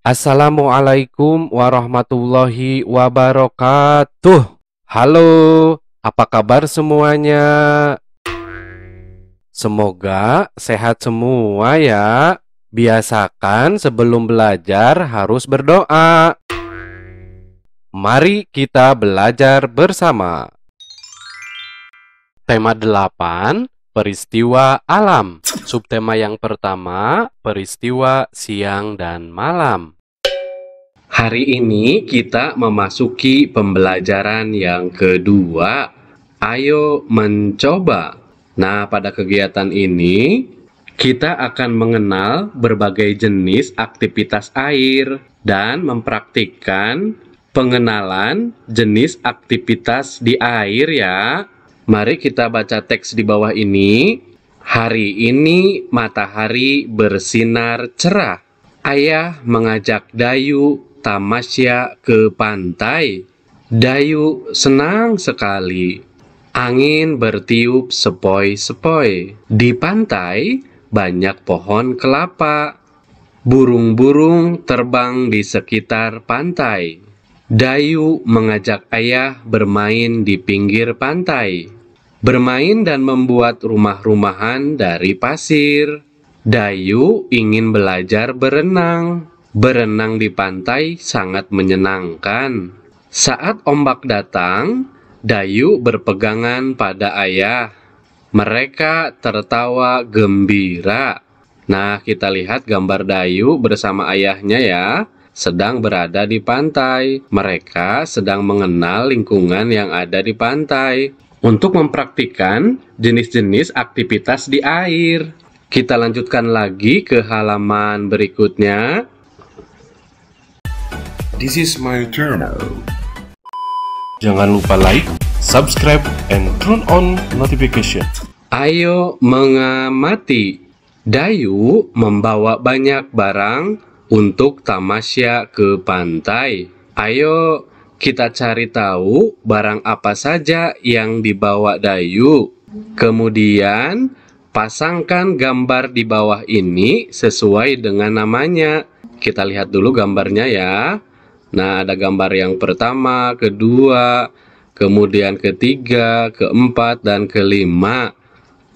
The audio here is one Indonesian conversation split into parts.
Assalamualaikum warahmatullahi wabarakatuh. Halo, apa kabar semuanya? Semoga sehat semua ya. Biasakan sebelum belajar harus berdoa. Mari kita belajar bersama. Tema 8 Peristiwa alam. Subtema yang pertama, peristiwa siang dan malam. Hari ini kita memasuki pembelajaran yang kedua. Ayo mencoba. Nah, pada kegiatan ini kita akan mengenal berbagai jenis aktivitas air dan mempraktikkan pengenalan jenis aktivitas di air ya. Mari kita baca teks di bawah ini. Hari ini matahari bersinar cerah. Ayah mengajak Dayu tamasya ke pantai. Dayu senang sekali. Angin bertiup sepoi-sepoi. Di pantai banyak pohon kelapa. Burung-burung terbang di sekitar pantai. Dayu mengajak ayah bermain di pinggir pantai bermain dan membuat rumah-rumahan dari pasir. Dayu ingin belajar berenang. Berenang di pantai sangat menyenangkan. Saat ombak datang, Dayu berpegangan pada ayah. Mereka tertawa gembira. Nah, kita lihat gambar Dayu bersama ayahnya ya sedang berada di pantai. Mereka sedang mengenal lingkungan yang ada di pantai untuk mempraktikkan jenis-jenis aktivitas di air. Kita lanjutkan lagi ke halaman berikutnya. This is my journal. Jangan lupa like, subscribe, and turn on notification. Ayo mengamati. Dayu membawa banyak barang untuk tamasya ke pantai. Ayo kita cari tahu barang apa saja yang dibawa Dayu. Kemudian, pasangkan gambar di bawah ini sesuai dengan namanya. Kita lihat dulu gambarnya ya. Nah, ada gambar yang pertama, kedua, kemudian ketiga, keempat, dan kelima.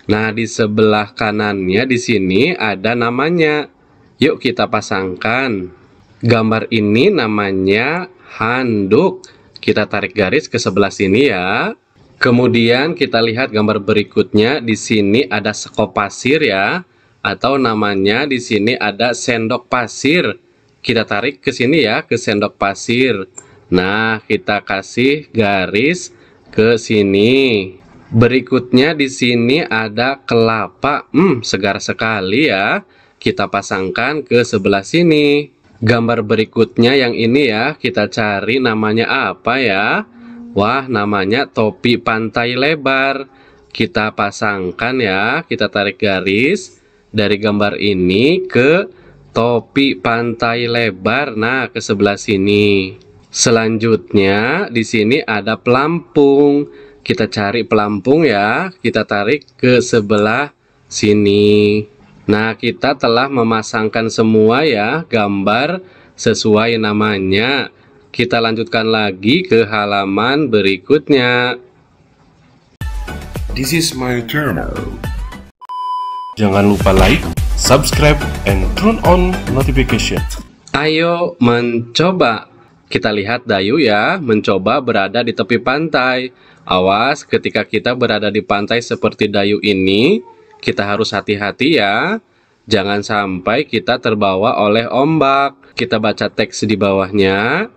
Nah, di sebelah kanannya di sini ada namanya. Yuk kita pasangkan gambar ini namanya handuk. Kita tarik garis ke sebelah sini ya. Kemudian kita lihat gambar berikutnya. Di sini ada sekop pasir ya. Atau namanya di sini ada sendok pasir. Kita tarik ke sini ya, ke sendok pasir. Nah, kita kasih garis ke sini. Berikutnya di sini ada kelapa. Hmm, segar sekali ya. Kita pasangkan ke sebelah sini gambar berikutnya yang ini ya kita cari namanya apa ya wah namanya topi pantai lebar kita pasangkan ya kita tarik garis dari gambar ini ke topi pantai lebar nah ke sebelah sini selanjutnya di sini ada pelampung kita cari pelampung ya kita tarik ke sebelah sini Nah, kita telah memasangkan semua ya gambar sesuai namanya. Kita lanjutkan lagi ke halaman berikutnya. This is my channel. Jangan lupa like, subscribe, and turn on notification. Ayo mencoba. Kita lihat Dayu ya, mencoba berada di tepi pantai. Awas ketika kita berada di pantai seperti Dayu ini, kita harus hati-hati ya. Jangan sampai kita terbawa oleh ombak. Kita baca teks di bawahnya.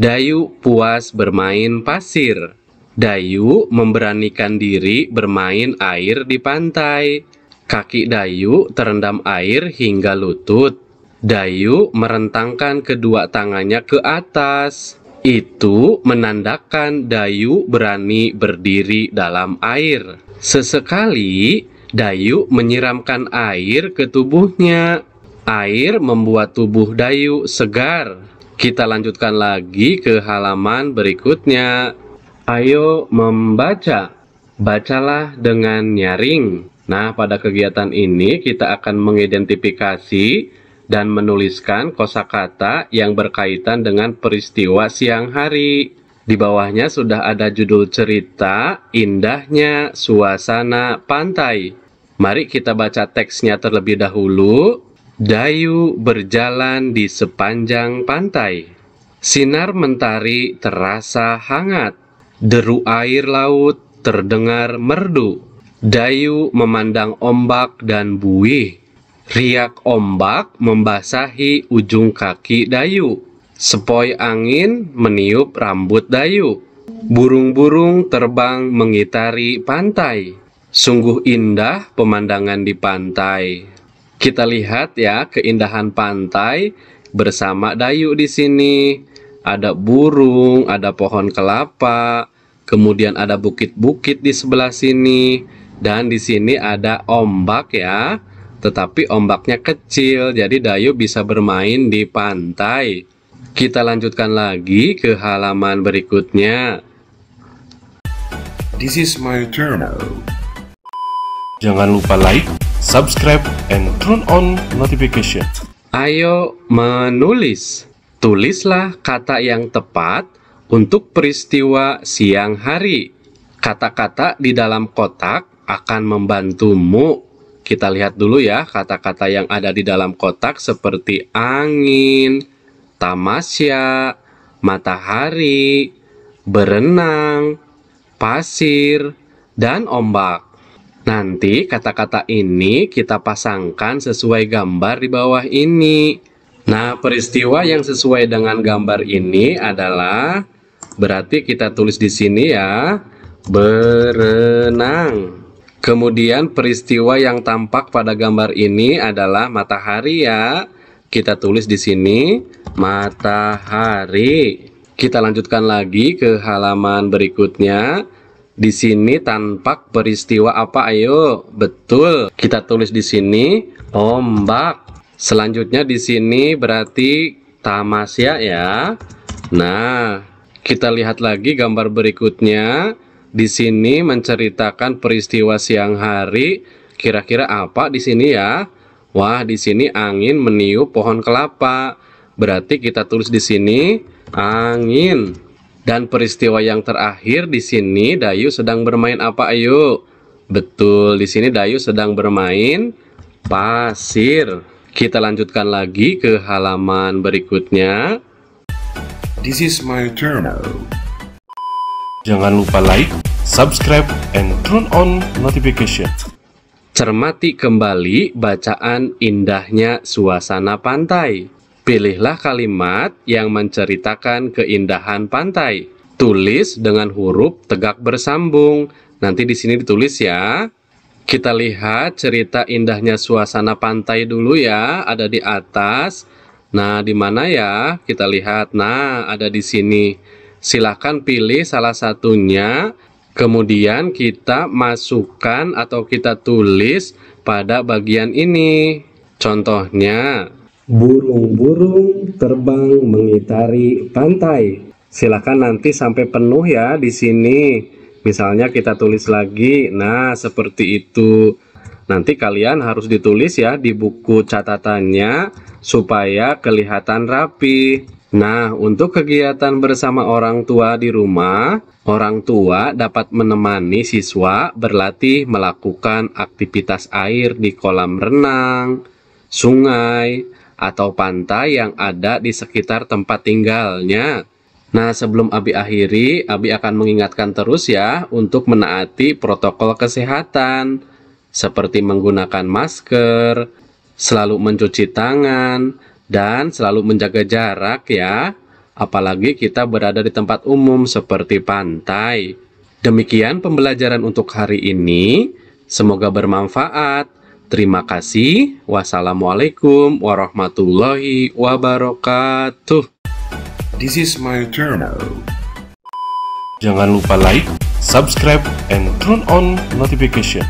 Dayu puas bermain pasir. Dayu memberanikan diri bermain air di pantai. Kaki Dayu terendam air hingga lutut. Dayu merentangkan kedua tangannya ke atas. Itu menandakan Dayu berani berdiri dalam air. Sesekali, Dayu menyiramkan air ke tubuhnya. Air membuat tubuh Dayu segar. Kita lanjutkan lagi ke halaman berikutnya. Ayo membaca. Bacalah dengan nyaring. Nah, pada kegiatan ini kita akan mengidentifikasi dan menuliskan kosakata yang berkaitan dengan peristiwa siang hari. Di bawahnya sudah ada judul cerita, indahnya suasana pantai. Mari kita baca teksnya terlebih dahulu. Dayu berjalan di sepanjang pantai. Sinar mentari terasa hangat. Deru air laut terdengar merdu. Dayu memandang ombak dan buih. Riak ombak membasahi ujung kaki Dayu. Sepoi angin meniup rambut Dayu. Burung-burung terbang mengitari pantai. Sungguh indah pemandangan di pantai. Kita lihat ya keindahan pantai bersama dayu di sini. Ada burung, ada pohon kelapa, kemudian ada bukit-bukit di sebelah sini dan di sini ada ombak ya. Tetapi ombaknya kecil, jadi dayu bisa bermain di pantai. Kita lanjutkan lagi ke halaman berikutnya. This is my channel. Jangan lupa like, subscribe, and turn on notification. Ayo menulis. Tulislah kata yang tepat untuk peristiwa siang hari. Kata-kata di dalam kotak akan membantumu. Kita lihat dulu ya kata-kata yang ada di dalam kotak seperti angin, tamasya, matahari, berenang, pasir, dan ombak. Nanti kata-kata ini kita pasangkan sesuai gambar di bawah ini. Nah, peristiwa yang sesuai dengan gambar ini adalah berarti kita tulis di sini ya, berenang. Kemudian peristiwa yang tampak pada gambar ini adalah matahari ya. Kita tulis di sini matahari. Kita lanjutkan lagi ke halaman berikutnya di sini tampak peristiwa apa? Ayo, betul. Kita tulis di sini ombak. Selanjutnya di sini berarti tamasya ya. Nah, kita lihat lagi gambar berikutnya. Di sini menceritakan peristiwa siang hari. Kira-kira apa di sini ya? Wah, di sini angin meniup pohon kelapa. Berarti kita tulis di sini angin. Dan peristiwa yang terakhir di sini Dayu sedang bermain apa Ayu? Betul, di sini Dayu sedang bermain pasir. Kita lanjutkan lagi ke halaman berikutnya. This is my channel. Jangan lupa like, subscribe, and turn on notification. Cermati kembali bacaan indahnya suasana pantai. Pilihlah kalimat yang menceritakan keindahan pantai. Tulis dengan huruf tegak bersambung. Nanti di sini ditulis ya. Kita lihat cerita indahnya suasana pantai dulu ya, ada di atas. Nah, di mana ya? Kita lihat. Nah, ada di sini. Silahkan pilih salah satunya. Kemudian kita masukkan atau kita tulis pada bagian ini. Contohnya, burung-burung terbang mengitari pantai. Silakan nanti sampai penuh ya di sini. Misalnya kita tulis lagi. Nah, seperti itu. Nanti kalian harus ditulis ya di buku catatannya supaya kelihatan rapi. Nah, untuk kegiatan bersama orang tua di rumah, orang tua dapat menemani siswa berlatih melakukan aktivitas air di kolam renang, sungai, atau pantai yang ada di sekitar tempat tinggalnya. Nah, sebelum Abi akhiri, Abi akan mengingatkan terus ya untuk menaati protokol kesehatan seperti menggunakan masker, selalu mencuci tangan, dan selalu menjaga jarak ya, apalagi kita berada di tempat umum seperti pantai. Demikian pembelajaran untuk hari ini, semoga bermanfaat. Terima kasih. Wassalamualaikum warahmatullahi wabarakatuh. This is my channel. Jangan lupa like, subscribe, and turn on notification.